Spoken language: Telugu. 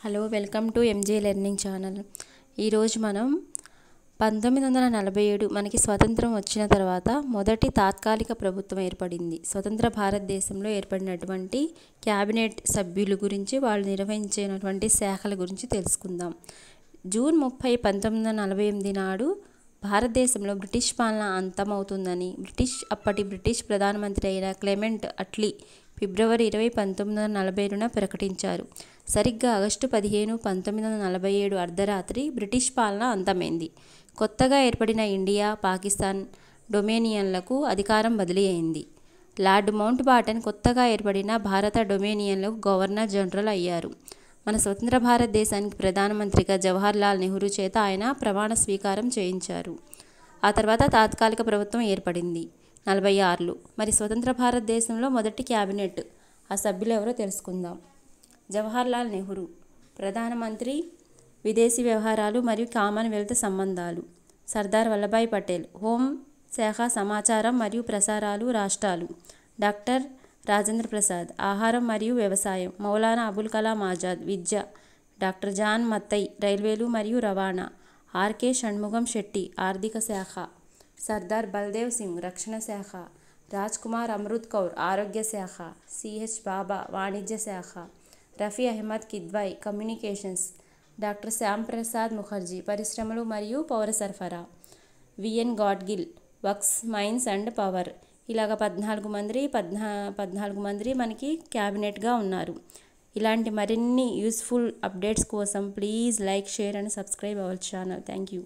hello welcome to MJ learning channel ఈరోజు మనం పంతొమ్మిది వందల నలభై ఏడు మనకి స్వతంత్రం వచ్చిన తర్వాత మొదటి తాత్కాలిక ప్రభుత్వం ఏర్పడింది స్వతంత్ర భారతదేశంలో ఏర్పడినటువంటి క్యాబినెట్ సభ్యుల గురించి వాళ్ళు నిర్వహించినటువంటి శాఖల గురించి తెలుసుకుందాం జూన్ ముప్పై పంతొమ్మిది వందల నలభై ఎనిమిది నాడు భారతదేశంలో బ్రిటిష్ పాలన అంతమవుతుందని బ్రిటిష్ అప్పటి బ్రిటిష్ ప్రధానమంత్రి అయిన క్లెమెంట్ అట్లీ ఫిబ్రవరి ఇరవై పంతొమ్మిది వందల నలభై ఏడున ప్రకటించారు సరిగ్గా ఆగస్టు పదిహేను పంతొమ్మిది వందల నలభై ఏడు అర్ధరాత్రి బ్రిటిష్ పాలన అంతమైంది కొత్తగా ఏర్పడిన ఇండియా పాకిస్తాన్ డొమేనియన్లకు అధికారం బదిలీ అయింది లార్డ్ మౌంట్ బాటన్ కొత్తగా ఏర్పడిన భారత డొమేనియన్లకు గవర్నర్ జనరల్ అయ్యారు మన స్వతంత్ర భారతదేశానికి ప్రధానమంత్రిగా జవహర్లాల్ నెహ్రూ చేత ఆయన ప్రమాణ స్వీకారం చేయించారు ఆ తర్వాత తాత్కాలిక ప్రభుత్వం ఏర్పడింది నలభై ఆరులు మరి స్వతంత్ర భారతదేశంలో మొదటి క్యాబినెట్ ఆ సభ్యులు ఎవరో తెలుసుకుందాం జవహర్లాల్ నెహ్రూ ప్రధానమంత్రి విదేశీ వ్యవహారాలు మరియు కామన్వెల్త్ సంబంధాలు సర్దార్ వల్లభాయ్ పటేల్ హోం శాఖ సమాచారం మరియు ప్రసారాలు రాష్ట్రాలు డాక్టర్ రాజేంద్ర ప్రసాద్ ఆహారం మరియు వ్యవసాయం మౌలానా అబుల్ కలాం ఆజాద్ విద్య డాక్టర్ జాన్ మత్తై రైల్వేలు మరియు రవాణా ఆర్కే షణ్ముగం శెట్టి ఆర్థిక శాఖ సర్దార్ బల్దేవ్ సింగ్ రక్షణ శాఖ రాజ్ కుమార్ అమృత్ కౌర్ ఆరోగ్య శాఖ సిహెచ్ బాబా వాణిజ్య శాఖ రఫీ అహ్మద్ కిద్వాయ్ కమ్యూనికేషన్స్ డాక్టర్ శ్యామ్ ప్రసాద్ ముఖర్జీ పరిశ్రమలు మరియు పౌర సరఫరా V N Gadgil works mines and power ఇలాగ పద్నాలుగు మంది పద్నా పద్నాలుగు మంది మనకి క్యాబినెట్గా ఉన్నారు ఇలాంటి మరిన్ని యూస్ఫుల్ అప్డేట్స్ కోసం please like share and subscribe our channel thank you